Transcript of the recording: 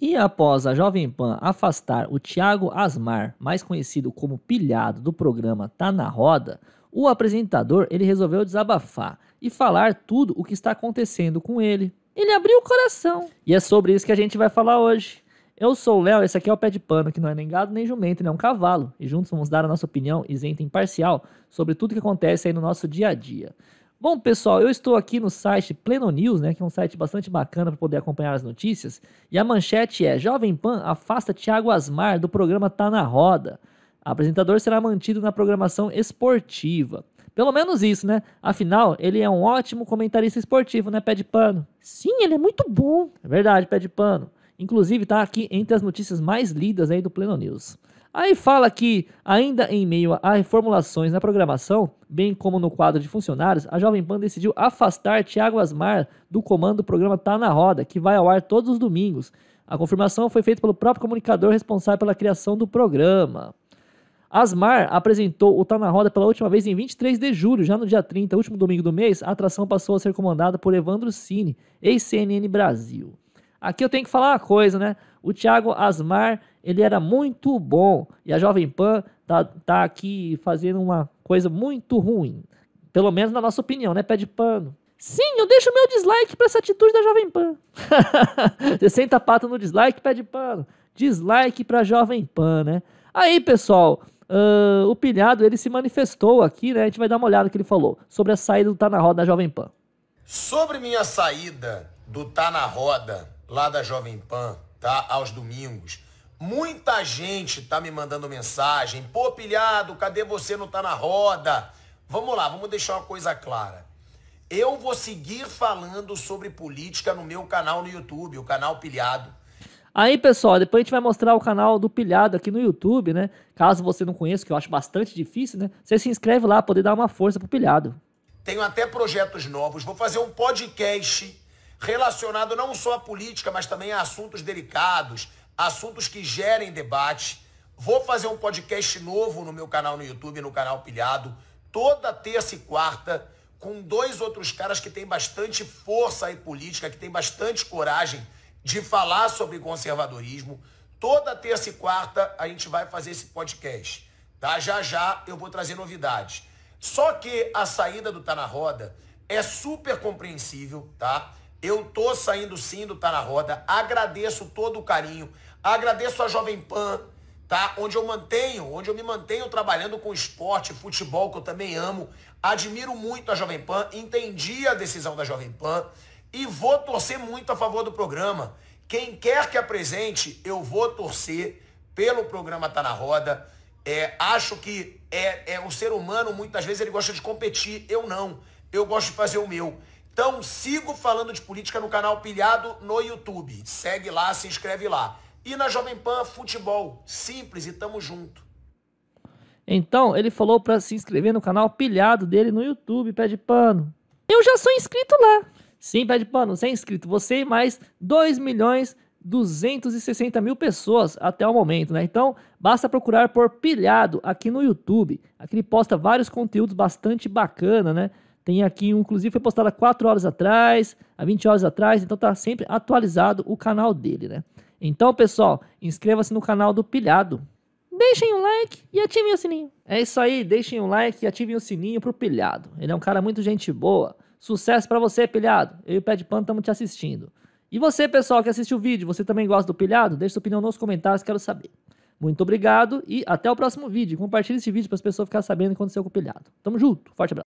E após a Jovem Pan afastar o Thiago Asmar, mais conhecido como pilhado do programa Tá na Roda, o apresentador ele resolveu desabafar e falar tudo o que está acontecendo com ele. Ele abriu o coração. E é sobre isso que a gente vai falar hoje. Eu sou o Léo, esse aqui é o Pé de Pano, que não é nem gado nem jumento, é um cavalo. E juntos vamos dar a nossa opinião isenta e imparcial sobre tudo que acontece aí no nosso dia a dia. Bom, pessoal, eu estou aqui no site Pleno News, né, que é um site bastante bacana para poder acompanhar as notícias, e a manchete é: Jovem Pan afasta Tiago Asmar do programa Tá na Roda. O apresentador será mantido na programação esportiva. Pelo menos isso, né? Afinal, ele é um ótimo comentarista esportivo, né, Pé de Pano? Sim, ele é muito bom. É verdade, Pé de Pano. Inclusive, está aqui entre as notícias mais lidas aí do Pleno News. Aí fala que, ainda em meio a reformulações na programação, bem como no quadro de funcionários, a Jovem Pan decidiu afastar Tiago Asmar do comando do programa Tá na Roda, que vai ao ar todos os domingos. A confirmação foi feita pelo próprio comunicador responsável pela criação do programa. Asmar apresentou o Tá na Roda pela última vez em 23 de julho. Já no dia 30, último domingo do mês, a atração passou a ser comandada por Evandro Cine, ex-CNN Brasil. Aqui eu tenho que falar uma coisa, né? O Thiago Asmar, ele era muito bom. E a Jovem Pan tá, tá aqui fazendo uma coisa muito ruim. Pelo menos na nossa opinião, né? Pé de pano. Sim, eu deixo meu dislike para essa atitude da Jovem Pan. Você senta pata no dislike, pé de pano. Dislike pra Jovem Pan, né? Aí, pessoal, uh, o pilhado, ele se manifestou aqui, né? A gente vai dar uma olhada no que ele falou sobre a saída do Tá Na Roda da Jovem Pan. Sobre minha saída do Tá Na Roda lá da Jovem Pan, tá? Aos domingos. Muita gente tá me mandando mensagem. Pô, pilhado, cadê você? Não tá na roda. Vamos lá, vamos deixar uma coisa clara. Eu vou seguir falando sobre política no meu canal no YouTube, o canal Pilhado. Aí, pessoal, depois a gente vai mostrar o canal do Pilhado aqui no YouTube, né? Caso você não conheça, que eu acho bastante difícil, né? Você se inscreve lá, poder dar uma força pro Pilhado. Tenho até projetos novos. Vou fazer um podcast relacionado não só à política, mas também a assuntos delicados, assuntos que gerem debate. Vou fazer um podcast novo no meu canal no YouTube, no canal Pilhado, toda terça e quarta, com dois outros caras que têm bastante força aí política, que têm bastante coragem de falar sobre conservadorismo. Toda terça e quarta a gente vai fazer esse podcast. Tá? Já já eu vou trazer novidades. Só que a saída do Tá na Roda é super compreensível, tá? Eu tô saindo sim do Tá na Roda. Agradeço todo o carinho. Agradeço a Jovem Pan, tá? Onde eu mantenho, onde eu me mantenho trabalhando com esporte, futebol, que eu também amo. Admiro muito a Jovem Pan, entendi a decisão da Jovem Pan e vou torcer muito a favor do programa. Quem quer que apresente, eu vou torcer pelo programa Tá na Roda. É, acho que é, é o ser humano muitas vezes ele gosta de competir, eu não. Eu gosto de fazer o meu. Então sigo falando de política no canal Pilhado no YouTube. Segue lá, se inscreve lá. E na Jovem Pan Futebol. Simples e tamo junto. Então, ele falou para se inscrever no canal Pilhado dele no YouTube, pé de pano. Eu já sou inscrito lá. Sim, pé de pano, você é inscrito. Você e mais 2 milhões 260 mil pessoas até o momento, né? Então, basta procurar por Pilhado aqui no YouTube. Aqui ele posta vários conteúdos bastante bacana, né? Tem aqui, inclusive, foi postado há 4 horas atrás, há 20 horas atrás, então tá sempre atualizado o canal dele, né? Então, pessoal, inscreva-se no canal do Pilhado. Deixem um like e ativem o sininho. É isso aí, deixem um like e ativem o sininho pro Pilhado. Ele é um cara muito gente boa. Sucesso para você, Pilhado. Eu e o Pé de Pano estamos te assistindo. E você, pessoal, que assistiu o vídeo, você também gosta do Pilhado? Deixe sua opinião nos comentários, quero saber. Muito obrigado e até o próximo vídeo. Compartilhe esse vídeo para as pessoas ficarem sabendo o que aconteceu com o Pilhado. Tamo junto, forte abraço.